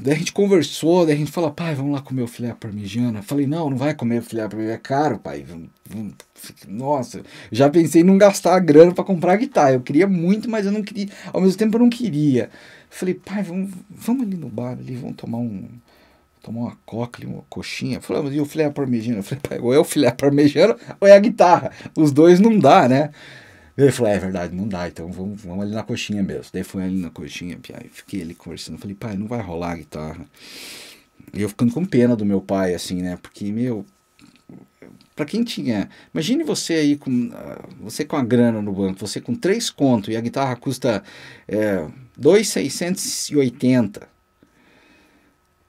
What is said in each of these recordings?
Daí a gente conversou, daí a gente falou, pai, vamos lá comer o filé parmegiana. Falei, não, não vai comer o filé parmegiana, é caro, pai. Nossa, já pensei em não gastar a grana para comprar a guitarra. Eu queria muito, mas eu não queria. Ao mesmo tempo eu não queria. Falei, pai, vamos, vamos ali no bar ali, vamos tomar um. Tomar uma coca, uma coxinha. Falamos, ah, e o filé parmegiana? Eu falei, pai, ou é o filé parmegiana ou é a guitarra. Os dois não dá, né? Ele falou, é verdade, não dá, então vamos, vamos ali na coxinha mesmo. Daí foi ali na coxinha, aí fiquei ali conversando, falei, pai, não vai rolar a guitarra. E eu ficando com pena do meu pai, assim, né, porque, meu, para quem tinha, imagine você aí com, ah, você com a grana no banco, você com três conto e a guitarra custa é, 2,680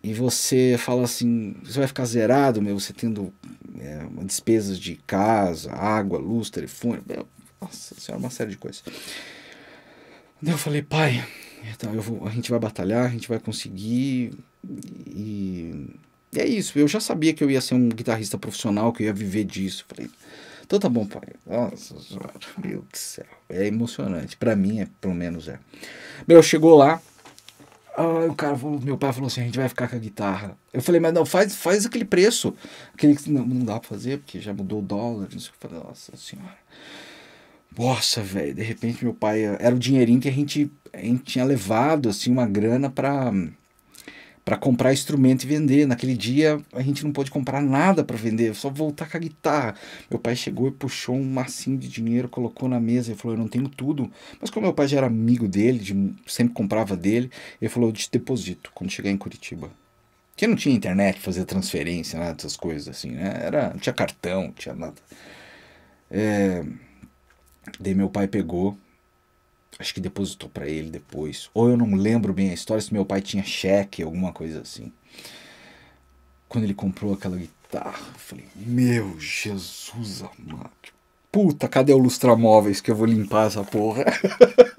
e você fala assim, você vai ficar zerado, meu, você tendo é, despesas de casa, água, luz, telefone, meu, nossa senhora, uma série de coisas. Daí eu falei, pai, então eu vou, a gente vai batalhar, a gente vai conseguir. E, e é isso. Eu já sabia que eu ia ser um guitarrista profissional, que eu ia viver disso. Falei, então tá bom, pai. Nossa senhora, meu Deus do céu. É emocionante. Pra mim, é, pelo menos é. Meu, chegou lá. Ah, o cara falou, meu pai falou assim, a gente vai ficar com a guitarra. Eu falei, mas não, faz, faz aquele preço. Aquele que não, não dá pra fazer, porque já mudou o dólar. Não sei o que. Eu falei, nossa senhora. Nossa, velho, de repente meu pai. Eh, era o dinheirinho que a gente, a gente tinha levado, assim, uma grana para para comprar instrumento e vender. Naquele dia a gente não pôde comprar nada para vender, só voltar com a guitarra. Meu pai chegou e puxou um massinho de dinheiro, colocou na mesa e falou: Eu não tenho tudo. Mas como meu pai já era amigo dele, de, sempre comprava dele, ele falou: Eu te deposito quando chegar em Curitiba. Porque não tinha internet, fazer transferência, nada dessas coisas assim, né? Era, não tinha cartão, não tinha nada. É. Daí meu pai pegou, acho que depositou para ele depois. Ou eu não lembro bem a história se meu pai tinha cheque, alguma coisa assim. Quando ele comprou aquela guitarra, eu falei: "Meu Jesus amado. Puta, cadê o lustramóveis que eu vou limpar essa porra?"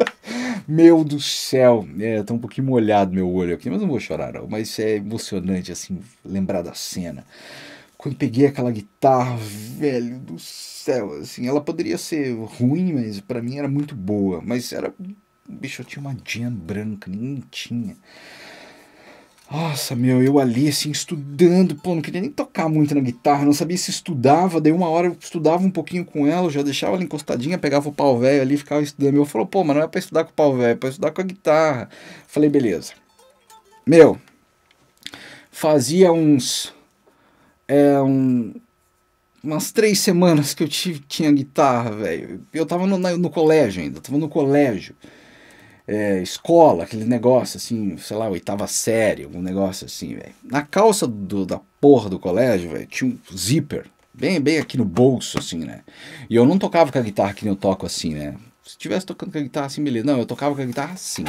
meu do céu, é, tá um pouquinho molhado meu olho aqui, mas não vou chorar não, mas é emocionante assim lembrar da cena quando peguei aquela guitarra, velho do céu, assim, ela poderia ser ruim, mas para mim era muito boa. Mas era. Bicho, eu tinha uma jam branca, ninguém tinha. Nossa, meu, eu ali, assim, estudando, pô, não queria nem tocar muito na guitarra, não sabia se estudava, daí uma hora eu estudava um pouquinho com ela, eu já deixava ela encostadinha, pegava o pau velho ali, ficava estudando. Eu falou, pô, mas não é pra estudar com o pau velho, é pra estudar com a guitarra. Falei, beleza. Meu, fazia uns é, um, umas três semanas que eu tive, tinha guitarra, velho. Eu tava no, no colégio ainda, tava no colégio. É, escola, aquele negócio assim, sei lá, oitava série, algum negócio assim, velho. Na calça do, da porra do colégio, velho, tinha um zíper, bem, bem aqui no bolso, assim, né? E eu não tocava com a guitarra que nem eu toco assim, né? se tivesse tocando com a guitarra assim, beleza. Não, eu tocava com a guitarra assim.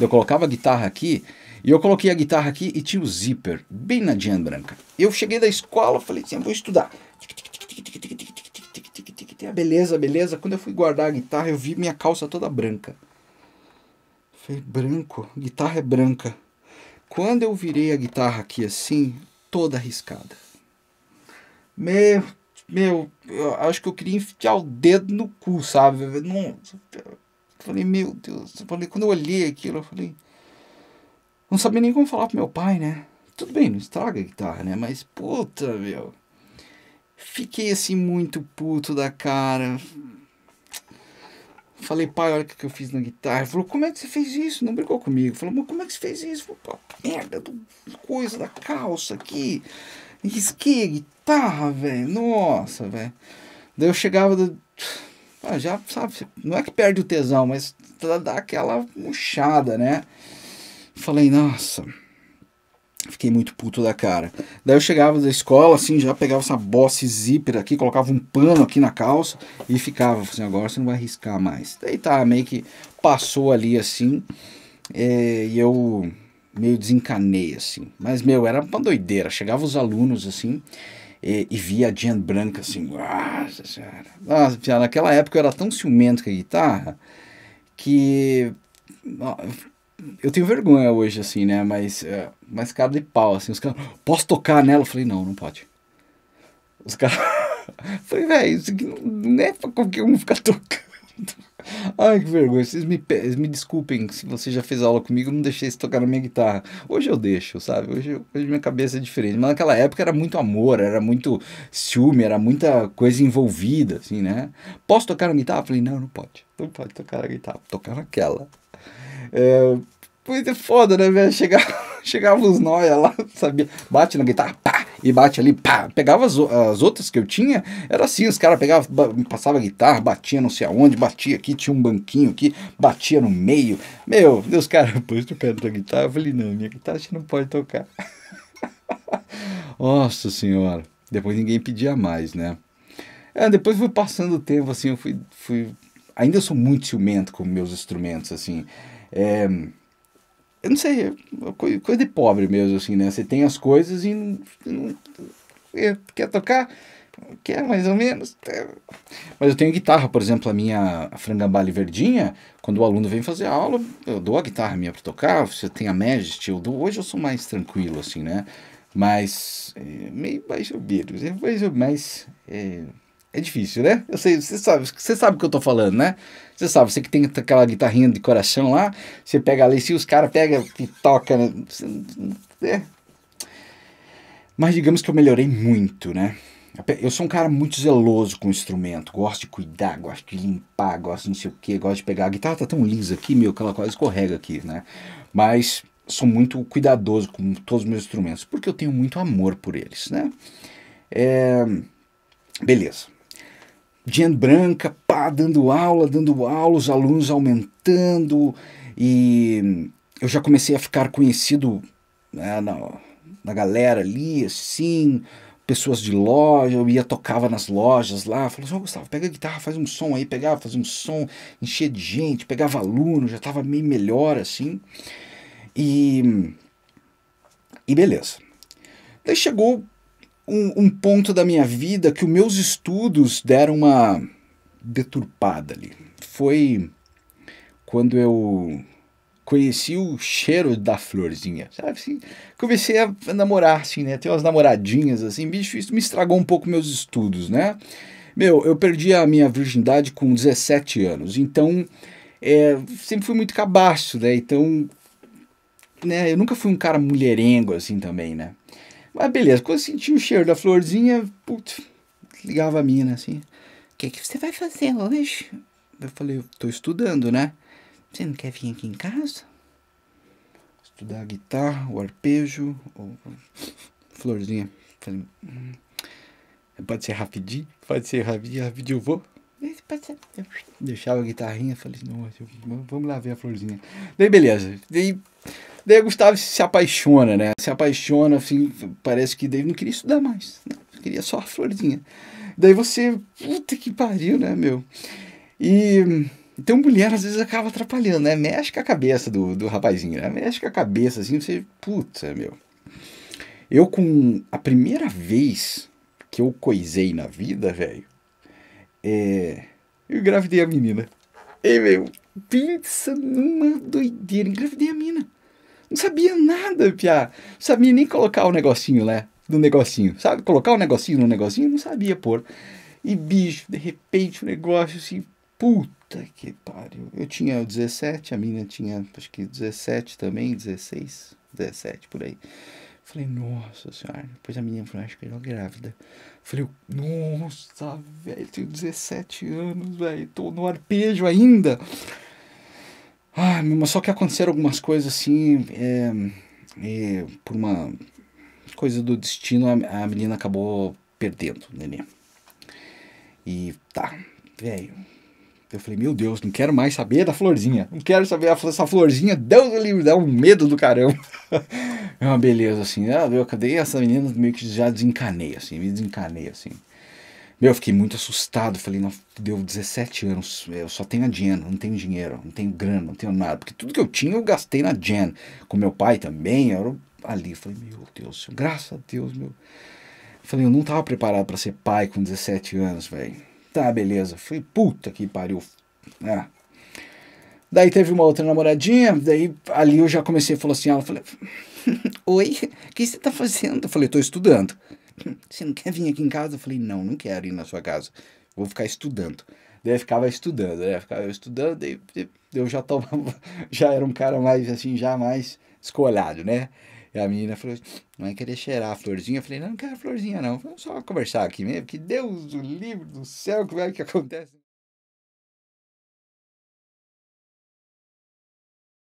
Eu colocava a guitarra aqui, e eu coloquei a guitarra aqui e tinha o zíper, bem na diante branca. Eu cheguei da escola, falei assim, ah, vou estudar. Beleza, beleza. Quando eu fui guardar a guitarra, eu vi minha calça toda branca. Falei, branco, guitarra é branca. Quando eu virei a guitarra aqui assim, toda arriscada. Meu meu, eu acho que eu queria enfiar o dedo no cu, sabe? não, eu falei, meu Deus. Eu falei, quando eu olhei aquilo, eu falei. Não sabia nem como falar pro meu pai, né? Tudo bem, não estraga a guitarra, né? Mas puta, meu. Fiquei assim muito puto da cara. Falei, pai, olha o que eu fiz na guitarra. Ele falou, como é que você fez isso? Não brigou comigo. Falou, mas como é que você fez isso? Eu merda, do, coisa da calça aqui. Isso que guitarra, velho. Nossa, velho. Daí eu chegava. Do... Ah, já sabe, não é que perde o tesão, mas dá aquela murchada, né? Falei, nossa. Fiquei muito puto da cara. Daí eu chegava da escola, assim, já pegava essa bossa zíper aqui, colocava um pano aqui na calça e ficava assim, agora você não vai riscar mais. Daí tá, meio que passou ali assim. É, e eu meio desencanei, assim. Mas, meu, era uma doideira. Chegava os alunos, assim, e, e via a Jean Branca, assim. Nossa senhora. naquela época eu era tão ciumento com a guitarra que... Eu tenho vergonha hoje, assim, né? Mas, é, mas cara de pau, assim. Os caras, posso tocar nela? Eu falei, não, não pode. Os caras... falei, velho, isso aqui não é pra qualquer um ficar tocando. Ai, que vergonha. Vocês me, me desculpem se você já fez aula comigo, eu não deixei você tocar na minha guitarra. Hoje eu deixo, sabe? Hoje, hoje minha cabeça é diferente. Mas naquela época era muito amor, era muito ciúme, era muita coisa envolvida, assim, né? Posso tocar na guitarra? falei, não, não pode. Não pode tocar na guitarra, tocar naquela. É, pois é foda, né, velho? Chegava, chegava os nóia lá, sabia? Bate na guitarra, pá! e bate ali, pá, pegava as, as outras que eu tinha, era assim, os caras pegavam, passava guitarra, batia não sei aonde, batia aqui, tinha um banquinho aqui, batia no meio, meu, Deus cara pôs o pé da guitarra, eu falei, não, minha guitarra a gente não pode tocar. Nossa senhora, depois ninguém pedia mais, né? É, depois fui passando o tempo, assim, eu fui, fui... Ainda sou muito ciumento com meus instrumentos, assim, é eu não sei, é coisa de pobre mesmo, assim, né? Você tem as coisas e não, não quer tocar? Quer mais ou menos. É. Mas eu tenho guitarra, por exemplo, a minha a frangambale verdinha, quando o aluno vem fazer a aula, eu dou a guitarra minha para tocar, você tem a Majesty, eu dou, hoje eu sou mais tranquilo, assim, né? Mas, é, meio mais ou menos, é mais, é, é difícil, né? Eu sei, você sabe, você sabe o que eu tô falando, né? Você sabe, você que tem aquela guitarrinha de coração lá, você pega ali, se os caras pegam e toca, né? É. Mas digamos que eu melhorei muito, né? Eu sou um cara muito zeloso com o instrumento, gosto de cuidar, gosto de limpar, gosto de não sei o que, gosto de pegar. A guitarra tá tão lisa aqui, meu, que ela quase escorrega aqui, né? Mas sou muito cuidadoso com todos os meus instrumentos, porque eu tenho muito amor por eles, né? É... Beleza de branca, pá, dando aula, dando aula, os alunos aumentando e eu já comecei a ficar conhecido né, na, na galera ali, assim, pessoas de loja, eu ia, tocava nas lojas lá, falou assim, oh, Gustavo, pega a guitarra, faz um som aí, pegava, fazia um som, enchia de gente, pegava aluno, já estava meio melhor, assim, e, e beleza. Daí chegou um, um ponto da minha vida que os meus estudos deram uma deturpada ali. Foi quando eu conheci o cheiro da florzinha, sabe assim? Comecei a namorar, assim, né? Ter umas namoradinhas, assim, bicho, isso me estragou um pouco meus estudos, né? Meu, eu perdi a minha virgindade com 17 anos, então é, sempre fui muito cabaço, né? Então, né, eu nunca fui um cara mulherengo, assim, também, né? Mas beleza, quando eu senti o cheiro da florzinha, putz, ligava a mina assim. O que, é que você vai fazer hoje? Eu falei, eu tô estudando, né? Você não quer vir aqui em casa? Estudar a guitarra, o arpejo, ou... florzinha. Falei, hum. pode ser rapidinho, pode ser rapidinho, rapidinho eu vou. É, deixava a guitarrinha, falei, nossa, vamos lá ver a florzinha. Daí beleza, daí Daí o Gustavo se apaixona, né? Se apaixona, assim, parece que daí não queria estudar mais. não, né? Queria só a florzinha. Daí você, puta que pariu, né, meu? E então mulher às vezes acaba atrapalhando, né? Mexe com a cabeça do, do rapazinho, né? Mexe com a cabeça, assim, você, puta, meu. Eu com a primeira vez que eu coisei na vida, velho, é... eu engravidei a menina. Ei, meu, pensa numa doideira, engravidei a menina. Não sabia nada, piá. Não sabia nem colocar o negocinho lá, né? do negocinho. Sabe, colocar o negocinho no negocinho, não sabia pôr. E bicho, de repente o negócio assim, puta que pariu. Eu tinha 17, a mina tinha acho que 17 também, 16, 17 por aí. Falei, nossa senhora. Depois a menina falou, acho que eu era grávida. Falei, nossa, velho, tenho 17 anos, velho, tô no arpejo ainda. Ah, só que aconteceram algumas coisas assim. É, é, por uma coisa do destino, a, a menina acabou perdendo o neném. E tá, velho. Eu falei, meu Deus, não quero mais saber da florzinha. Não quero saber essa florzinha. Deus livre, dá um medo do caramba. é uma beleza, assim. Ah, eu cadê essa menina? Meio que já desencanei, assim. Me desencanei, assim. Meu, eu fiquei muito assustado. Falei, não, deu 17 anos. Eu só tenho a Jen, não tenho dinheiro, não tenho grana, não tenho nada. Porque tudo que eu tinha eu gastei na Jen. Com meu pai também. Eu ali. Falei, meu Deus, graças a Deus, meu. Falei, eu não tava preparado para ser pai com 17 anos, velho. Tá, beleza. Falei, puta que pariu. É. Daí teve uma outra namoradinha. Daí ali eu já comecei a falar assim. Ela falou, oi, o que você tá fazendo? Eu falei, tô estudando. você não quer vir aqui em casa? Eu falei, não, não quero ir na sua casa, vou ficar estudando. Daí eu ficava estudando, né? Eu ficava estudando e eu já tomava, já era um cara mais assim, já mais escolhado, né? E a menina falou, não vai querer cheirar a florzinha? Eu falei, não, não quero florzinha não, vamos só conversar aqui mesmo, que Deus, do livro do céu, como é que acontece?